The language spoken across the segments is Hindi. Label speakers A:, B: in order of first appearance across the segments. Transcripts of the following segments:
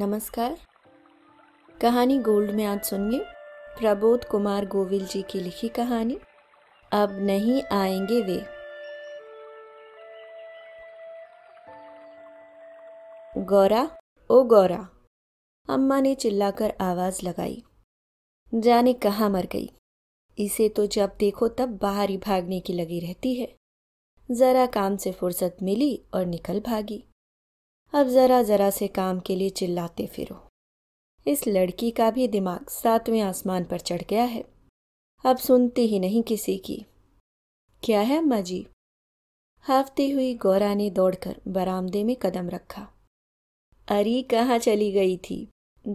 A: नमस्कार कहानी गोल्ड में आज सुनिए प्रबोध कुमार गोविल जी की लिखी कहानी अब नहीं आएंगे वे गौरा ओ गौरा अम्मा ने चिल्लाकर आवाज लगाई जाने कहाँ मर गई इसे तो जब देखो तब बाहर ही भागने की लगी रहती है ज़रा काम से फुर्सत मिली और निकल भागी अब ज़रा ज़रा से काम के लिए चिल्लाते फिरो इस लड़की का भी दिमाग सातवें आसमान पर चढ़ गया है अब सुनती ही नहीं किसी की क्या है अम्मा जी हाफती हुई गौरा ने दौड़कर बरामदे में कदम रखा अरी कहाँ चली गई थी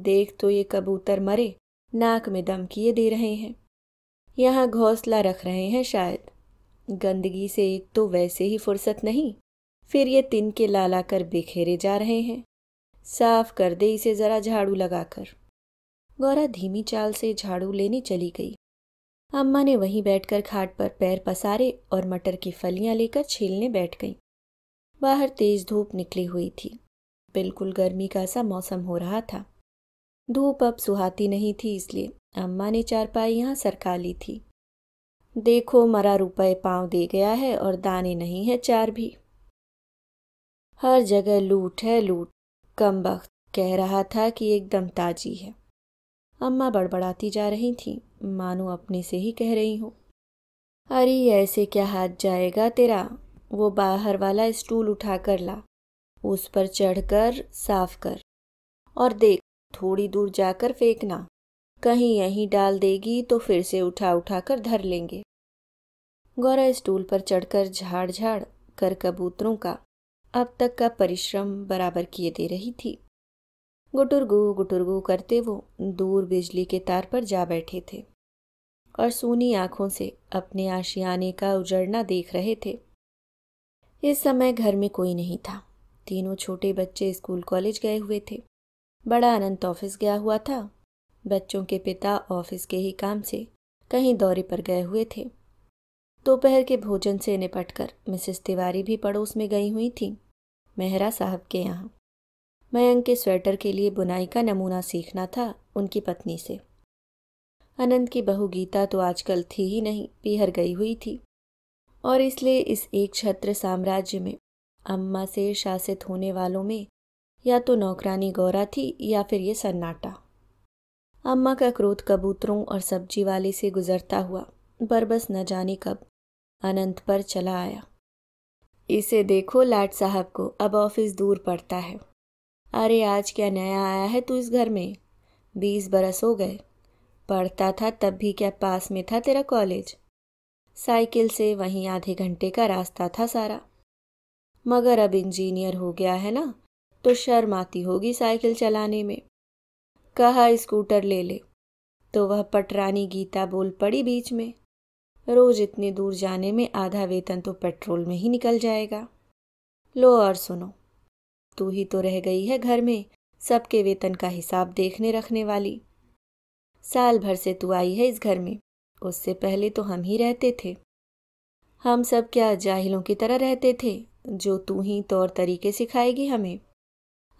A: देख तो ये कबूतर मरे नाक में दम किए दे रहे हैं यहाँ घोंसला रख रहे हैं शायद गंदगी से एक तो वैसे ही फुर्सत नहीं फिर ये तिनके के लाला कर बिखेरे जा रहे हैं साफ कर दे इसे जरा झाड़ू लगाकर गौरा धीमी चाल से झाड़ू लेने चली गई अम्मा ने वहीं बैठकर खाट पर पैर पसारे और मटर की फलियां लेकर छीलने बैठ गई बाहर तेज धूप निकली हुई थी बिल्कुल गर्मी का सा मौसम हो रहा था धूप अब सुहाती नहीं थी इसलिए अम्मा ने चारपाई यहाँ सरका ली थी देखो मरा रुपए पाँव दे गया है और दाने नहीं है चार भी हर जगह लूट है लूट कम वक्त कह रहा था कि एकदम ताजी है अम्मा बड़बड़ाती जा रही थी मानो अपने से ही कह रही हूँ अरे ऐसे क्या हाथ जाएगा तेरा वो बाहर वाला स्टूल उठा कर ला उस पर चढ़कर साफ कर और देख थोड़ी दूर जाकर फेंकना कहीं यहीं डाल देगी तो फिर से उठा उठा कर धर लेंगे गौरा स्टूल पर चढ़कर झाड़ झाड़ कर कबूतरों का अब तक का परिश्रम बराबर किए दे रही थी गुटुरगु गुटुरगु करते वो दूर बिजली के तार पर जा बैठे थे और सूनी आंखों से अपने आशियाने का उजड़ना देख रहे थे इस समय घर में कोई नहीं था तीनों छोटे बच्चे स्कूल कॉलेज गए हुए थे बड़ा अनंत ऑफिस गया हुआ था बच्चों के पिता ऑफिस के ही काम से कहीं दौरे पर गए हुए थे दोपहर के भोजन से निपटकर मिसेस तिवारी भी पड़ोस में गई हुई थी मेहरा साहब के यहाँ मयंक के स्वेटर के लिए बुनाई का नमूना सीखना था उनकी पत्नी से अनंत की बहू गीता तो आजकल थी ही नहीं पीहर गई हुई थी और इसलिए इस एक छत्र साम्राज्य में अम्मा से शासित होने वालों में या तो नौकरानी गौरा थी या फिर ये सन्नाटा अम्मा का क्रोध कबूतरों और सब्जी वाले से गुजरता हुआ बरबस न जाने कब अनंत पर चला आया इसे देखो लाट साहब को अब ऑफिस दूर पड़ता है अरे आज क्या नया आया है तू इस घर में बीस बरस हो गए पढ़ता था तब भी क्या पास में था तेरा कॉलेज साइकिल से वहीं आधे घंटे का रास्ता था सारा मगर अब इंजीनियर हो गया है ना तो शर्म आती होगी साइकिल चलाने में कहा स्कूटर ले ले तो वह पटरानी गीता बोल पड़ी बीच में रोज़ इतनी दूर जाने में आधा वेतन तो पेट्रोल में ही निकल जाएगा लो और सुनो तू ही तो रह गई है घर में सबके वेतन का हिसाब देखने रखने वाली साल भर से तू आई है इस घर में उससे पहले तो हम ही रहते थे हम सब क्या जाहिलों की तरह रहते थे जो तू ही तौर तरीके सिखाएगी हमें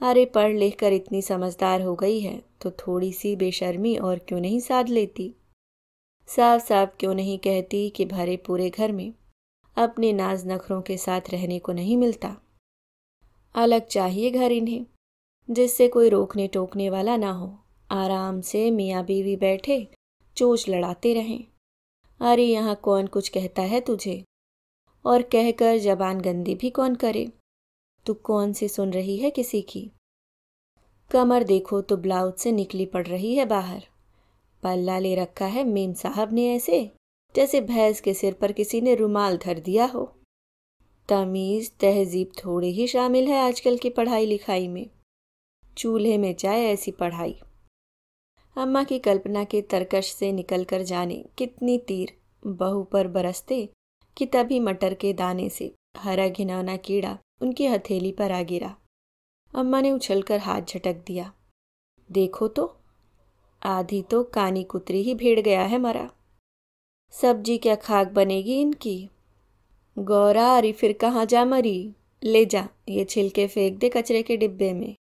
A: अरे पढ़ लिख कर इतनी समझदार हो गई है तो थोड़ी सी बेशर्मी और क्यों नहीं साध लेती साफ साफ क्यों नहीं कहती कि भरे पूरे घर में अपने नाज नखरों के साथ रहने को नहीं मिलता अलग चाहिए घर इन्हें जिससे कोई रोकने टोकने वाला ना हो आराम से मियाँ बीवी बैठे चोच लड़ाते रहें अरे यहाँ कौन कुछ कहता है तुझे और कहकर जबान गंदी भी कौन करे तू कौन सी सुन रही है किसी की कमर देखो तो ब्लाउज से निकली पड़ रही है बाहर पल्ला ले रखा है मेम साहब ने ऐसे जैसे भैंस के सिर पर किसी ने रुमाल धर दिया हो तमीज़ तहजीब थोड़े ही शामिल है आजकल की पढ़ाई लिखाई में चूल्हे में जाए ऐसी पढ़ाई अम्मा की कल्पना के तरकश से निकल कर जाने कितनी तीर बहू पर बरसते कि तभी मटर के दाने से हरा घिनौना कीड़ा उनकी हथेली पर आ गिरा अम्मा ने उछलकर हाथ झटक दिया देखो तो आधी तो कानी कुतरी ही भीड़ गया है मरा सब्जी क्या खाक बनेगी इनकी गौरा अरे फिर कहाँ जा मरी ले जा ये छिलके फेंक दे कचरे के डिब्बे में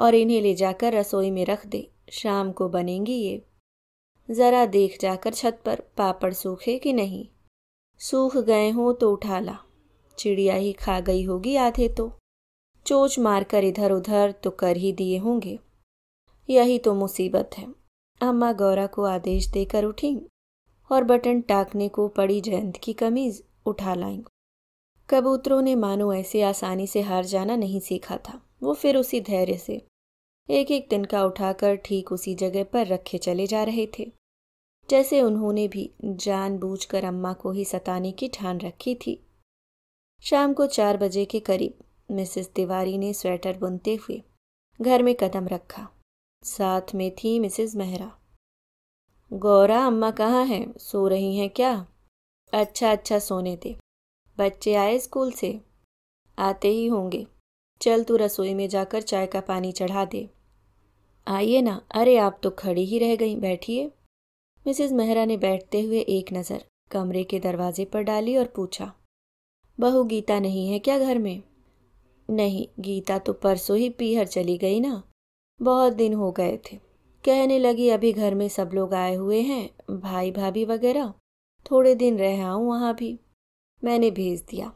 A: और इन्हें ले जाकर रसोई में रख दे शाम को बनेंगी ये ज़रा देख जाकर छत पर पापड़ सूखे कि नहीं सूख गए हों तो उठा ला चिड़िया ही खा गई होगी आधे तो चोच मारकर इधर उधर तो कर ही दिए होंगे यही तो मुसीबत है अम्मा गौरा को आदेश देकर उठी और बटन टाकने को पड़ी जयंत की कमीज उठा लाई कबूतरों ने मानो ऐसे आसानी से हार जाना नहीं सीखा था वो फिर उसी धैर्य से एक एक तिनका उठाकर ठीक उसी जगह पर रखे चले जा रहे थे जैसे उन्होंने भी जानबूझकर अम्मा को ही सताने की ठान रखी थी शाम को चार बजे के करीब मिसेस तिवारी ने स्वेटर बुनते हुए घर में कदम रखा साथ में थी मिसेस मेहरा गौरा अम्मा कहाँ हैं सो रही हैं क्या अच्छा अच्छा सोने दे बच्चे आए स्कूल से आते ही होंगे चल तू रसोई में जाकर चाय का पानी चढ़ा दे आइए ना अरे आप तो खड़ी ही रह गई बैठिए मिसेस मेहरा ने बैठते हुए एक नज़र कमरे के दरवाजे पर डाली और पूछा बहू गीता नहीं है क्या घर में नहीं गीता तो परसों ही पीहर चली गई ना बहुत दिन हो गए थे कहने लगी अभी घर में सब लोग आए हुए हैं भाई भाभी वगैरह थोड़े दिन रह आऊँ वहाँ भी मैंने भेज दिया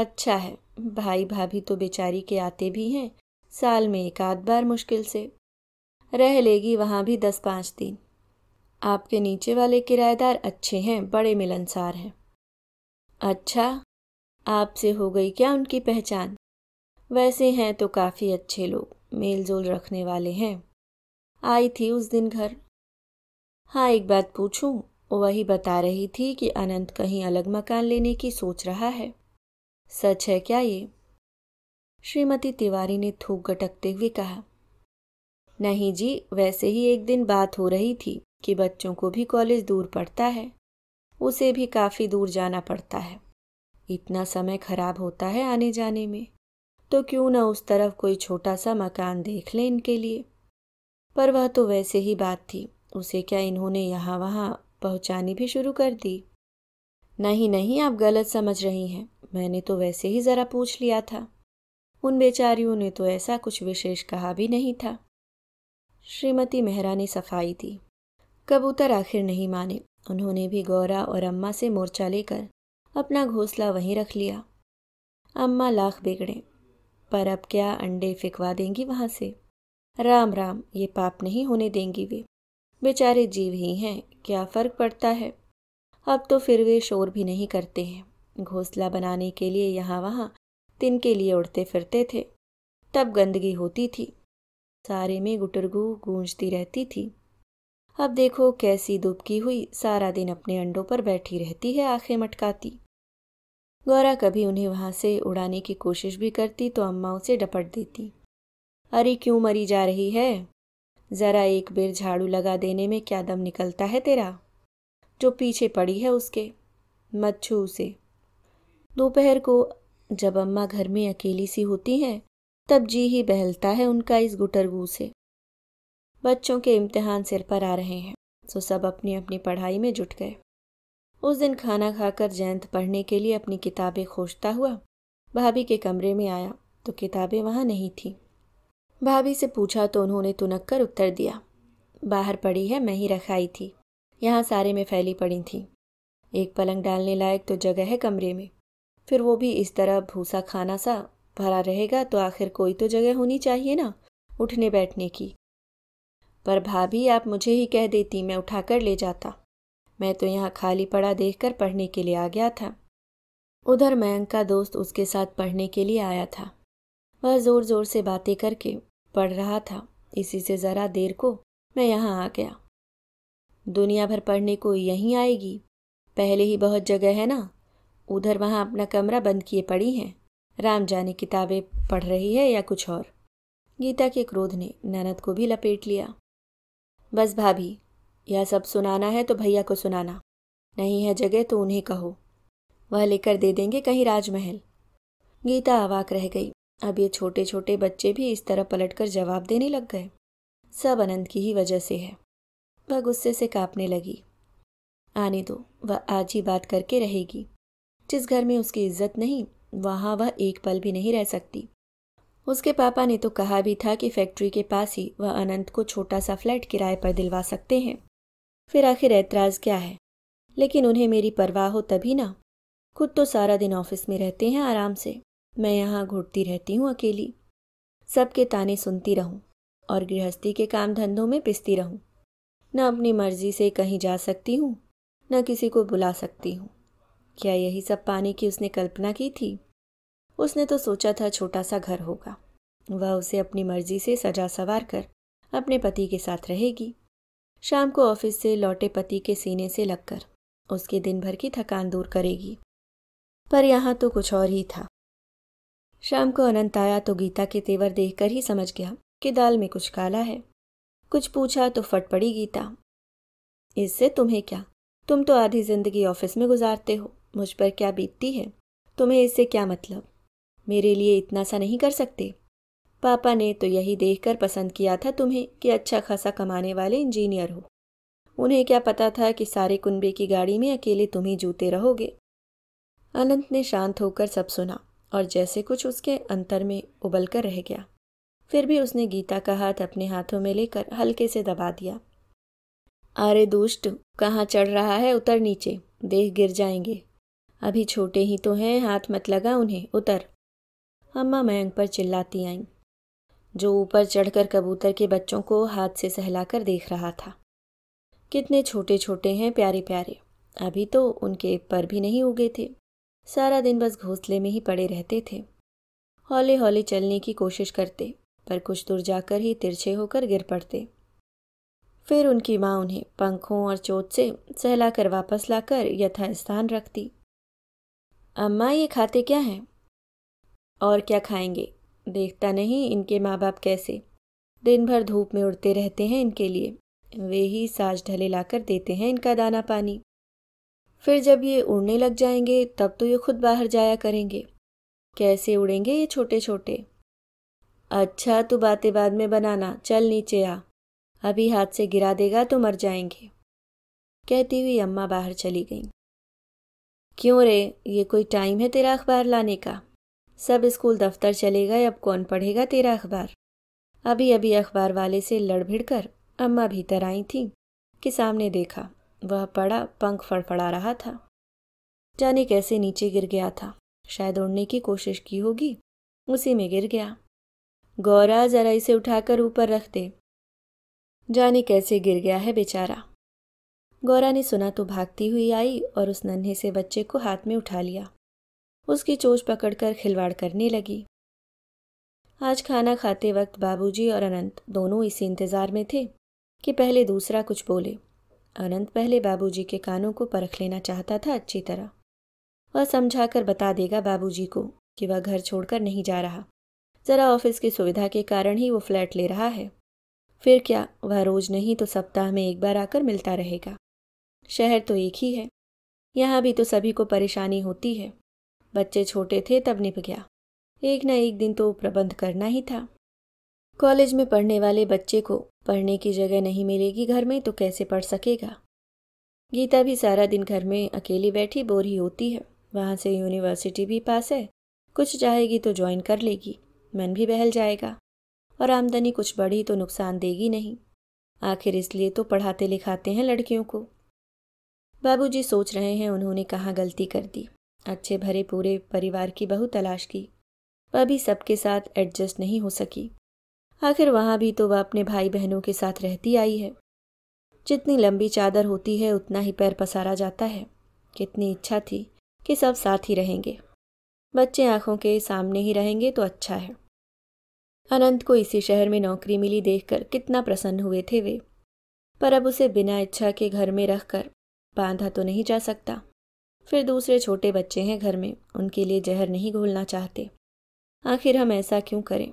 A: अच्छा है भाई भाभी तो बेचारी के आते भी हैं साल में एक आध बार मुश्किल से रह लेगी वहाँ भी दस पाँच दिन आपके नीचे वाले किराएदार अच्छे हैं बड़े मिलनसार हैं अच्छा आपसे हो गई क्या उनकी पहचान वैसे हैं तो काफ़ी अच्छे लोग मेल जोल रखने वाले हैं आई थी उस दिन घर हाँ एक बात पूछूं वही बता रही थी कि अनंत कहीं अलग मकान लेने की सोच रहा है सच है क्या ये श्रीमती तिवारी ने थूक गटकते हुए कहा नहीं जी वैसे ही एक दिन बात हो रही थी कि बच्चों को भी कॉलेज दूर पड़ता है उसे भी काफ़ी दूर जाना पड़ता है इतना समय खराब होता है आने जाने में तो क्यों ना उस तरफ कोई छोटा सा मकान देख लें इनके लिए पर वह तो वैसे ही बात थी उसे क्या इन्होंने यहाँ वहाँ पहुँचानी भी शुरू कर दी नहीं नहीं आप गलत समझ रही हैं मैंने तो वैसे ही ज़रा पूछ लिया था उन बेचारियों ने तो ऐसा कुछ विशेष कहा भी नहीं था श्रीमती मेहरा ने सफाई दी कबूतर आखिर नहीं माने उन्होंने भी गौरा और अम्मा से मोर्चा लेकर अपना घोंसला वहीं रख लिया अम्मा लाख बिगड़े पर अब क्या अंडे फिकवा देंगी वहां से राम राम ये पाप नहीं होने देंगी वे बेचारे जीव ही हैं क्या फ़र्क पड़ता है अब तो फिर वे शोर भी नहीं करते हैं घोंसला बनाने के लिए यहाँ वहाँ तिन के लिए उड़ते फिरते थे तब गंदगी होती थी सारे में गुटरगू गूंजती रहती थी अब देखो कैसी दुबकी हुई सारा दिन अपने अंडों पर बैठी रहती है आंखें मटकाती गौरा कभी उन्हें वहाँ से उड़ाने की कोशिश भी करती तो अम्मा उसे डपट देती अरे क्यों मरी जा रही है ज़रा एक बेर झाड़ू लगा देने में क्या दम निकलता है तेरा जो पीछे पड़ी है उसके मत छू उसे दोपहर को जब अम्मा घर में अकेली सी होती हैं तब जी ही बहलता है उनका इस गुटरगू से बच्चों के इम्तिहान सिर पर आ रहे हैं सो तो सब अपनी अपनी पढ़ाई में जुट गए उस दिन खाना खाकर जयंत पढ़ने के लिए अपनी किताबें खोजता हुआ भाभी के कमरे में आया तो किताबें वहाँ नहीं थीं भाभी से पूछा तो उन्होंने तुनक कर उत्तर दिया बाहर पड़ी है मैं ही रखाई थी यहाँ सारे में फैली पड़ी थी एक पलंग डालने लायक तो जगह है कमरे में फिर वो भी इस तरह भूसा खाना सा भरा रहेगा तो आखिर कोई तो जगह होनी चाहिए ना उठने बैठने की पर भाभी आप मुझे ही कह देती मैं उठाकर ले जाता मैं तो यहाँ खाली पड़ा देखकर पढ़ने के लिए आ गया था उधर मयंक का दोस्त उसके साथ पढ़ने के लिए आया था वह ज़ोर ज़ोर से बातें करके पढ़ रहा था इसी से ज़रा देर को मैं यहाँ आ गया दुनिया भर पढ़ने को यहीं आएगी पहले ही बहुत जगह है ना उधर वहाँ अपना कमरा बंद किए पड़ी हैं राम जाने किताबें पढ़ रही है या कुछ और गीता के क्रोध ने ननद को भी लपेट लिया बस भाभी यह सब सुनाना है तो भैया को सुनाना नहीं है जगह तो उन्हें कहो वह लेकर दे देंगे कहीं राजमहल गीता अवाक रह गई अब ये छोटे छोटे बच्चे भी इस तरह पलटकर जवाब देने लग गए सब अनंत की ही वजह से है वह गुस्से से कांपने लगी आने दो वह आज ही बात करके रहेगी जिस घर में उसकी इज्जत नहीं वहाँ वह एक पल भी नहीं रह सकती उसके पापा ने तो कहा भी था कि फैक्ट्री के पास ही वह अनंत को छोटा सा फ्लैट किराए पर दिलवा सकते हैं फिर आखिर ऐतराज़ क्या है लेकिन उन्हें मेरी परवाह हो तभी ना खुद तो सारा दिन ऑफिस में रहते हैं आराम से मैं यहाँ घुटती रहती हूँ अकेली सबके ताने सुनती रहूँ और गृहस्थी के काम धंधों में पिसती रहूँ न अपनी मर्जी से कहीं जा सकती हूँ न किसी को बुला सकती हूँ क्या यही सब पाने की उसने कल्पना की थी उसने तो सोचा था छोटा सा घर होगा वह उसे अपनी मर्जी से सजा सवार कर अपने पति के साथ रहेगी शाम को ऑफिस से लौटे पति के सीने से लगकर उसके दिन भर की थकान दूर करेगी पर यहाँ तो कुछ और ही था शाम को अनंत आया तो गीता के तेवर देखकर ही समझ गया कि दाल में कुछ काला है कुछ पूछा तो फट पड़ी गीता इससे तुम्हें क्या तुम तो आधी जिंदगी ऑफिस में गुजारते हो मुझ पर क्या बीतती है तुम्हें इससे क्या मतलब मेरे लिए इतना सा नहीं कर सकते पापा ने तो यही देखकर पसंद किया था तुम्हें कि अच्छा खासा कमाने वाले इंजीनियर हो उन्हें क्या पता था कि सारे कुनबे की गाड़ी में अकेले तुम ही जूते रहोगे अनंत ने शांत होकर सब सुना और जैसे कुछ उसके अंतर में उबल कर रह गया फिर भी उसने गीता का हाथ अपने हाथों में लेकर हल्के से दबा दिया अरे दुष्ट कहाँ चढ़ रहा है उतर नीचे देख गिर जाएंगे अभी छोटे ही तो हैं हाथ मत लगा उन्हें उतर अम्मा मयंक पर चिल्लाती आईं जो ऊपर चढ़कर कबूतर के बच्चों को हाथ से सहलाकर देख रहा था कितने छोटे छोटे हैं प्यारे प्यारे अभी तो उनके पर भी नहीं उगे थे सारा दिन बस घोंसले में ही पड़े रहते थे हौले हौले चलने की कोशिश करते पर कुछ दूर जाकर ही तिरछे होकर गिर पड़ते फिर उनकी माँ उन्हें पंखों और चोट से सहलाकर वापस लाकर यथास्थान रखती अम्मा ये खाते क्या हैं और क्या खाएंगे देखता नहीं इनके माँ बाप कैसे दिन भर धूप में उड़ते रहते हैं इनके लिए वे ही साज ढले लाकर देते हैं इनका दाना पानी फिर जब ये उड़ने लग जाएंगे तब तो ये खुद बाहर जाया करेंगे कैसे उड़ेंगे ये छोटे छोटे अच्छा तू बातें बाद में बनाना चल नीचे आ अभी हाथ से गिरा देगा तो मर जाएंगे कहती हुई अम्मा बाहर चली गईं क्यों रे ये कोई टाइम है तेरा अखबार लाने का सब स्कूल दफ्तर चले गए अब कौन पढ़ेगा तेरा अखबार अभी अभी अखबार वाले से लड़ भिड़ कर अम्मा भीतर आई थीं कि सामने देखा वह पड़ा पंख फड़फड़ा रहा था जाने कैसे नीचे गिर गया था शायद उड़ने की कोशिश की होगी उसी में गिर गया गौरा जरा इसे उठाकर ऊपर रख दे जाने कैसे गिर गया है बेचारा गौरा ने सुना तो भागती हुई आई और उस नन्हे से बच्चे को हाथ में उठा लिया उसकी चोच पकड़कर खिलवाड़ करने लगी आज खाना खाते वक्त बाबूजी और अनंत दोनों इसी इंतज़ार में थे कि पहले दूसरा कुछ बोले अनंत पहले बाबूजी के कानों को परख लेना चाहता था अच्छी तरह वह समझा कर बता देगा बाबूजी को कि वह घर छोड़कर नहीं जा रहा ज़रा ऑफिस की सुविधा के कारण ही वो फ्लैट ले रहा है फिर क्या वह रोज़ नहीं तो सप्ताह में एक बार आकर मिलता रहेगा शहर तो एक ही है यहाँ भी तो सभी को परेशानी होती है बच्चे छोटे थे तब निभ गया एक ना एक दिन तो प्रबंध करना ही था कॉलेज में पढ़ने वाले बच्चे को पढ़ने की जगह नहीं मिलेगी घर में तो कैसे पढ़ सकेगा गीता भी सारा दिन घर में अकेली बैठी बोर ही होती है वहाँ से यूनिवर्सिटी भी पास है कुछ चाहेगी तो ज्वाइन कर लेगी मन भी बहल जाएगा और आमदनी कुछ बढ़ी तो नुकसान देगी नहीं आखिर इसलिए तो पढ़ाते लिखाते हैं लड़कियों को बाबूजी सोच रहे हैं उन्होंने कहाँ गलती कर दी अच्छे भरे पूरे परिवार की बहुत तलाश की वह भी सबके साथ एडजस्ट नहीं हो सकी आखिर वहाँ भी तो वह अपने भाई बहनों के साथ रहती आई है जितनी लंबी चादर होती है उतना ही पैर पसारा जाता है कितनी इच्छा थी कि सब साथ ही रहेंगे बच्चे आंखों के सामने ही रहेंगे तो अच्छा है अनंत को इसी शहर में नौकरी मिली देखकर कितना प्रसन्न हुए थे वे पर अब उसे बिना इच्छा के घर में रखकर बांधा तो नहीं जा सकता फिर दूसरे छोटे बच्चे हैं घर में उनके लिए जहर नहीं घोलना चाहते आखिर हम ऐसा क्यों करें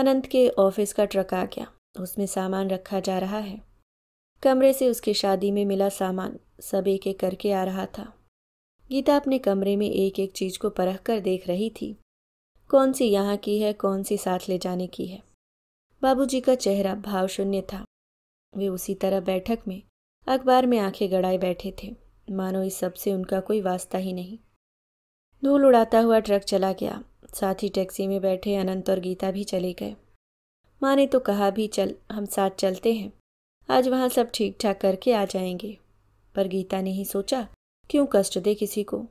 A: अनंत के ऑफिस का ट्रक आ गया उसमें सामान रखा जा रहा है कमरे से उसकी शादी में मिला सामान सब एक एक करके आ रहा था गीता अपने कमरे में एक एक चीज़ को परख कर देख रही थी कौन सी यहाँ की है कौन सी साथ ले जाने की है बाबूजी का चेहरा भावशून्य था वे उसी तरह बैठक में अखबार में आंखें गड़ाए बैठे थे मानो इस सब से उनका कोई वास्ता ही नहीं धूल उड़ाता हुआ ट्रक चला गया साथ ही टैक्सी में बैठे अनंत और गीता भी चले गए माँ ने तो कहा भी चल हम साथ चलते हैं आज वहाँ सब ठीक ठाक करके आ जाएंगे पर गीता ने ही सोचा क्यों कष्ट दे किसी को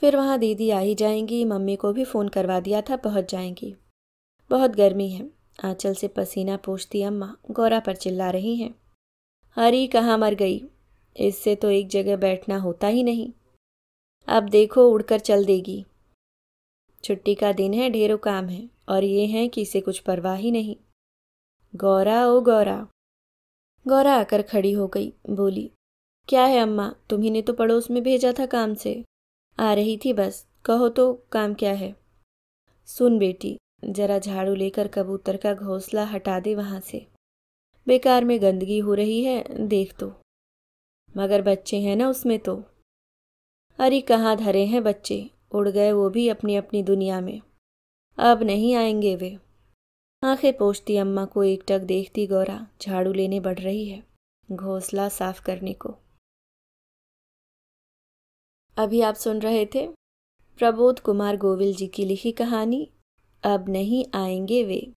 A: फिर वहाँ दीदी आ ही जाएंगी मम्मी को भी फ़ोन करवा दिया था पहुँच जाएंगी बहुत गर्मी है आंचल से पसीना पोछती अम्मा गौरा पर चिल्ला रही हैं हरी कहाँ मर गई इससे तो एक जगह बैठना होता ही नहीं अब देखो उड़कर चल देगी छुट्टी का दिन है ढेरों काम है और ये है कि इसे कुछ परवाह ही नहीं गौरा ओ गौरा गौरा आकर खड़ी हो गई बोली क्या है अम्मा तुम्ही ने तो पड़ोस में भेजा था काम से आ रही थी बस कहो तो काम क्या है सुन बेटी जरा झाड़ू लेकर कबूतर का घोंसला हटा दे वहां से बेकार में गंदगी हो रही है देख तो मगर बच्चे हैं ना उसमें तो अरे कहाँ धरे हैं बच्चे उड़ गए वो भी अपनी अपनी दुनिया में अब नहीं आएंगे वे आंखें पोछती अम्मा को एकटक देखती गौरा झाड़ू लेने बढ़ रही है घोंसला साफ करने को अभी आप सुन रहे थे प्रबोध कुमार गोविल जी की लिखी कहानी अब नहीं आएंगे वे